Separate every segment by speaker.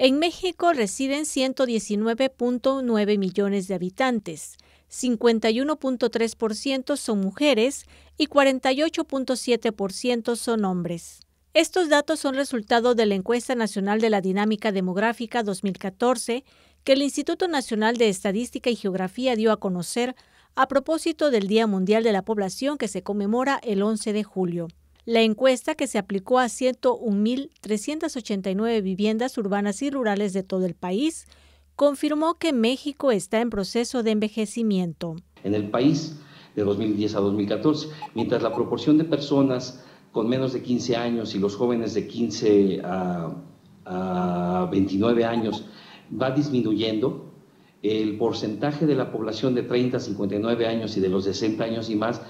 Speaker 1: En México residen 119.9 millones de habitantes. 51.3% son mujeres y 48.7% son hombres. Estos datos son resultado de la encuesta nacional de la dinámica demográfica 2014 que el Instituto Nacional de Estadística y Geografía dio a conocer a propósito del Día Mundial de la Población que se conmemora el 11 de julio. La encuesta que se aplicó a 101.389 viviendas urbanas y rurales de todo el país confirmó que México está en proceso de envejecimiento.
Speaker 2: En el país de 2010 a 2014, mientras la proporción de personas con menos de 15 años y los jóvenes de 15 a, 29 años va disminuyendo, el porcentaje de la población de 30 a 59 años y de los 60 años y más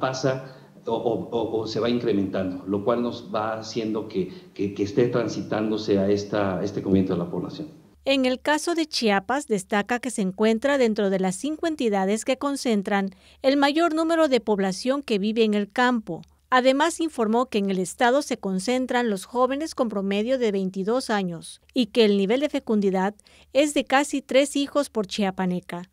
Speaker 2: pasa o, se va incrementando, lo cual nos va haciendo que, esté transitándose a este comienzo de la población.
Speaker 1: En el caso de Chiapas, destaca que se encuentra dentro de las cinco entidades que concentran el mayor número de población que vive en el campo. Además, informó que en el estado se concentran los jóvenes con promedio de 22 años y que el nivel de fecundidad es de casi tres hijos por chiapaneca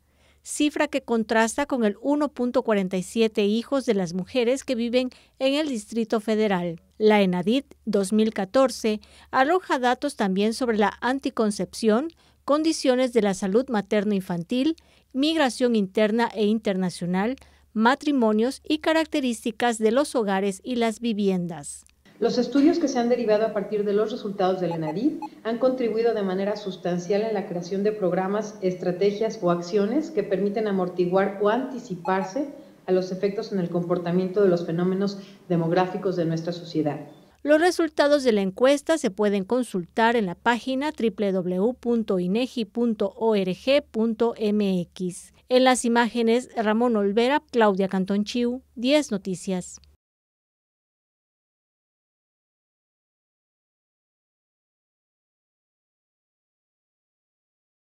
Speaker 1: cifra que contrasta con el 1.47 hijos de las mujeres que viven en el Distrito Federal. La ENADIT 2014 arroja datos también sobre la anticoncepción, condiciones de la salud materno-infantil, migración interna e internacional, matrimonios y características de
Speaker 3: los hogares y las viviendas. Los estudios que se han derivado a partir de los resultados de la nariz han contribuido de manera sustancial en la creación de programas, estrategias o acciones que permiten amortiguar o anticiparse a los efectos en el comportamiento de los fenómenos demográficos de nuestra sociedad.
Speaker 1: Los resultados de la encuesta se pueden consultar en la página www.inegi.org.mx. En las imágenes, Ramón Olvera, Claudia Cantón Chiu, 10 Noticias.